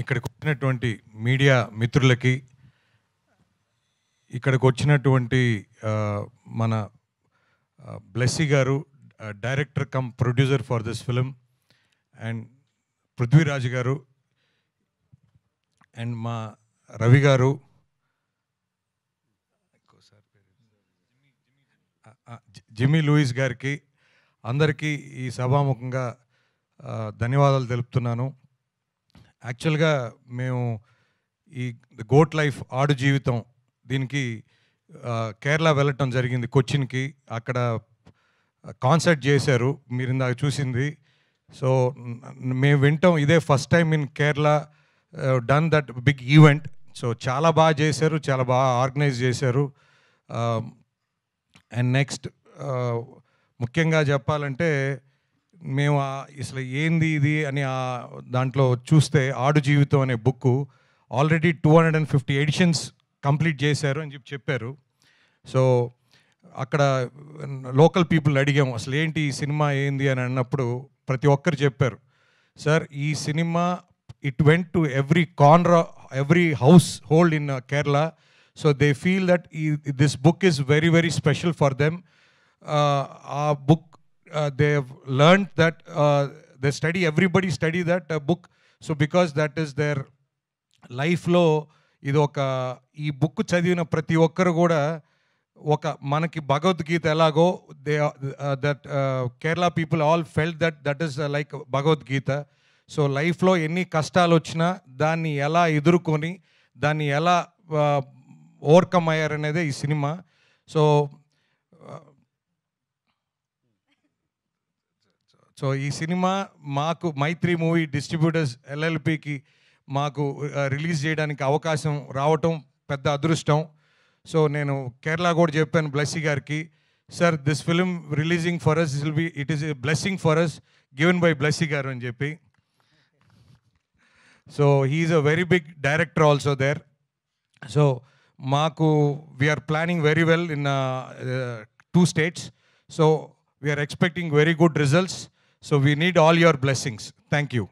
ఇక్కడికి వచ్చినటువంటి మీడియా మిత్రులకి ఇక్కడికి వచ్చినటువంటి మన బ్లెస్సీ గారు director cum producer for this film and Prithviraj గారు అండ్ మా రవి గారు జిమ్మీ లూయిస్ గారికి అందరికీ ఈ సభాముఖంగా ధన్యవాదాలు తెలుపుతున్నాను యాక్చువల్గా మేము ఈ ద గోట్ లైఫ్ ఆడు జీవితం దీనికి కేరళ వెళ్ళటం జరిగింది కొచ్చిన్కి అక్కడ కాన్సర్ట్ చేశారు మీరు ఇందాక చూసింది సో మేము వింటాం ఇదే first time in Kerala done that big event so చాలా బాగా చేశారు చాలా బాగా ఆర్గనైజ్ చేశారు అండ్ నెక్స్ట్ ముఖ్యంగా చెప్పాలంటే మేము అసలు ఏంది ఇది అని ఆ దాంట్లో చూస్తే ఆడు జీవితం అనే book already two hundred and fifty editions complete చేశారు అని చెప్పి చెప్పారు సో అక్కడ లోకల్ పీపుల్ అడిగాము అసలు ఏంటి ఈ సినిమా ఏంది అని అన్నప్పుడు ప్రతి ఒక్కరు చెప్పారు సార్ ఈ cinema it went to every corner every household in Kerala so they feel that ఈ this book is very very special for them ఆ book they've learned that uh, they study, everybody study that uh, book. So because that is their లైఫ్లో ఇది ఒక ఈ book చదివిన ప్రతి ఒక్కరు కూడా ఒక మనకి భగవద్గీత ఎలాగో they that Kerala people all felt that that is like Bhagavad Gita so లైఫ్లో ఎన్ని కష్టాలు వచ్చినా దాన్ని ఎలా ఎదుర్కొని దాన్ని ఎలా ఓవర్కమ్ uh, అయ్యారనేదే ఈ సినిమా సో సో ఈ సినిమా మాకు మైత్రి మూవీ డిస్ట్రిబ్యూటర్స్ ఎల్ఎల్పికి మాకు రిలీజ్ చేయడానికి అవకాశం రావటం పెద్ద అదృష్టం సో నేను కేరళ కూడా చెప్పాను బ్లెస్సీ గారికి sir this film releasing for us will be it is blessing for us given by Blessy గారు అని చెప్పి so he is a very big director also there so మాకు we are planning very well in two states so we are expecting very good results So we need all your blessings. Thank you.